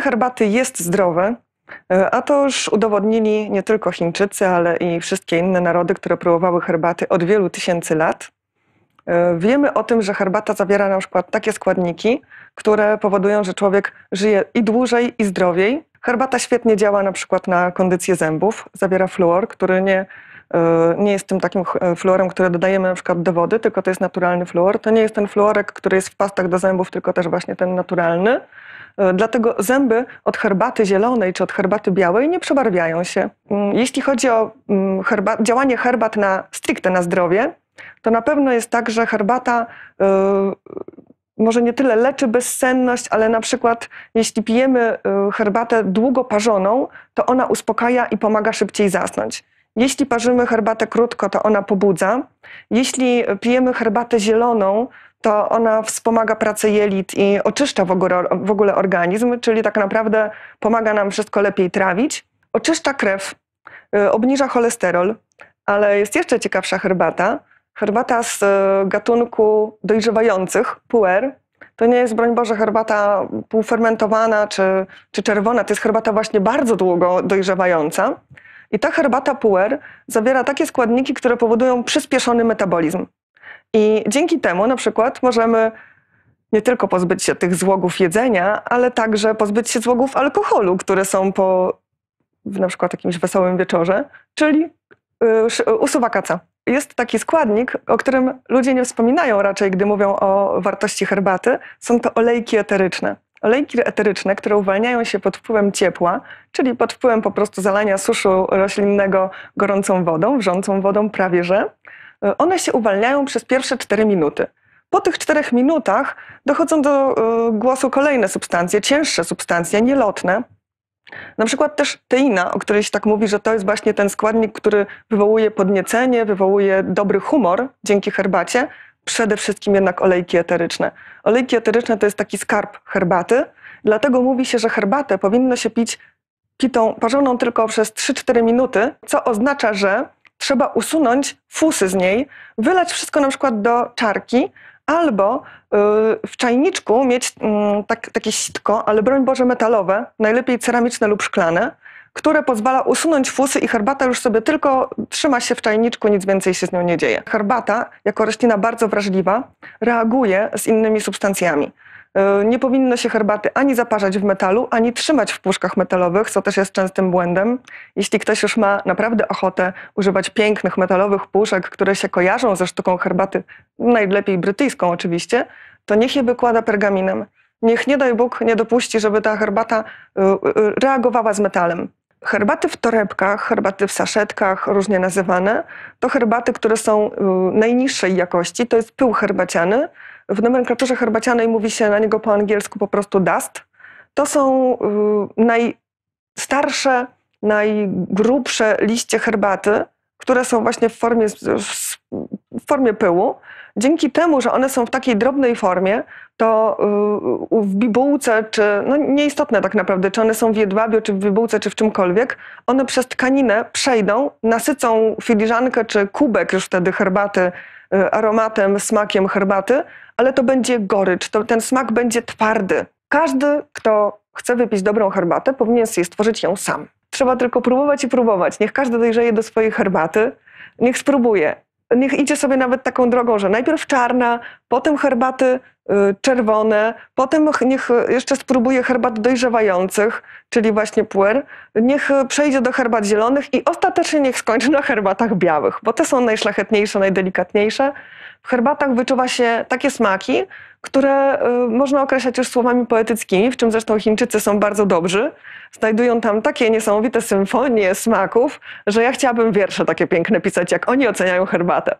herbaty jest zdrowe, e, a to już udowodnili nie tylko Chińczycy, ale i wszystkie inne narody, które próbowały herbaty od wielu tysięcy lat. E, wiemy o tym, że herbata zawiera na przykład takie składniki, które powodują, że człowiek żyje i dłużej, i zdrowiej. Herbata świetnie działa na przykład na kondycję zębów. Zawiera fluor, który nie E, nie jest tym takim e, fluorem, który dodajemy na przykład do wody, tylko to jest naturalny fluor. To nie jest ten fluorek, który jest w pastach do zębów, tylko też właśnie ten naturalny. E, dlatego zęby od herbaty zielonej czy od herbaty białej nie przebarwiają się. Mm, jeśli chodzi o mm, herba działanie herbat na stricte na zdrowie, to na pewno jest tak, że herbata yy, może nie tyle leczy bezsenność, ale na przykład jeśli pijemy herbatę długo parzoną, to ona uspokaja i pomaga szybciej zasnąć. Jeśli parzymy herbatę krótko, to ona pobudza. Jeśli pijemy herbatę zieloną, to ona wspomaga pracę jelit i oczyszcza w ogóle, w ogóle organizm, czyli tak naprawdę pomaga nam wszystko lepiej trawić. Oczyszcza krew, y, obniża cholesterol, ale jest jeszcze ciekawsza herbata. Herbata z y, gatunku dojrzewających, puer. To nie jest, broń Boże, herbata półfermentowana czy, czy czerwona, to jest herbata właśnie bardzo długo dojrzewająca. I ta herbata puer zawiera takie składniki, które powodują przyspieszony metabolizm. I dzięki temu na przykład możemy nie tylko pozbyć się tych złogów jedzenia, ale także pozbyć się złogów alkoholu, które są po na przykład jakimś wesołym wieczorze, czyli y, y, usuwa kaca. Jest taki składnik, o którym ludzie nie wspominają raczej, gdy mówią o wartości herbaty. Są to olejki eteryczne. Olejki eteryczne, które uwalniają się pod wpływem ciepła, czyli pod wpływem po prostu zalania suszu roślinnego gorącą wodą, wrzącą wodą prawie że, e, one się uwalniają przez pierwsze 4 minuty. Po tych 4 minutach dochodzą do e, głosu kolejne substancje, cięższe substancje, nielotne. Na przykład też teina, o której się tak mówi, że to jest właśnie ten składnik, który wywołuje podniecenie, wywołuje dobry humor dzięki herbacie, przede wszystkim jednak olejki eteryczne. Olejki eteryczne to jest taki skarb herbaty, dlatego mówi się, że herbatę powinno się pić pitą parzoną tylko przez 3-4 minuty, co oznacza, że trzeba usunąć fusy z niej, wylać wszystko na przykład do czarki, albo y, w czajniczku mieć mm, tak, takie sitko, ale broń Boże metalowe, najlepiej ceramiczne lub szklane, które pozwala usunąć fusy i herbata już sobie tylko trzyma się w czajniczku, nic więcej się z nią nie dzieje. Herbata, jako roślina bardzo wrażliwa, reaguje z innymi substancjami. E, nie powinno się herbaty ani zaparzać w metalu, ani trzymać w puszkach metalowych, co też jest częstym błędem. Jeśli ktoś już ma naprawdę ochotę używać pięknych metalowych puszek, które się kojarzą ze sztuką herbaty, najlepiej brytyjską oczywiście, to niech je wykłada pergaminem. Niech nie daj Bóg nie dopuści, żeby ta herbata e, e, reagowała z metalem. Herbaty w torebkach, herbaty w saszetkach, różnie nazywane, to herbaty, które są y, najniższej jakości, to jest pył herbaciany. W nomenklaturze herbacianej mówi się na niego po angielsku po prostu dust. To są y, najstarsze, najgrubsze liście herbaty, które są właśnie w formie, w formie pyłu dzięki temu, że one są w takiej drobnej formie, to y, w bibułce, czy no nieistotne tak naprawdę, czy one są w jedwabiu, czy w bibułce, czy w czymkolwiek, one przez tkaninę przejdą, nasycą filiżankę czy kubek już wtedy herbaty y, aromatem, smakiem herbaty, ale to będzie gorycz, to ten smak będzie twardy. Każdy, kto chce wypić dobrą herbatę, powinien sobie stworzyć ją sam. Trzeba tylko próbować i próbować. Niech każdy dojrzeje do swojej herbaty, niech spróbuje niech idzie sobie nawet taką drogą, że najpierw czarna, potem herbaty y, czerwone, potem niech y, jeszcze spróbuje herbat dojrzewających, czyli właśnie puer, niech y, przejdzie do herbat zielonych i ostatecznie niech skończy na herbatach białych, bo te są najszlachetniejsze, najdelikatniejsze. W herbatach wyczuwa się takie smaki, które y, można określać już słowami poetyckimi, w czym zresztą Chińczycy są bardzo dobrzy. Znajdują tam takie niesamowite symfonie smaków, że ja chciałabym wiersze takie piękne pisać, jak oni oceniają herbatę.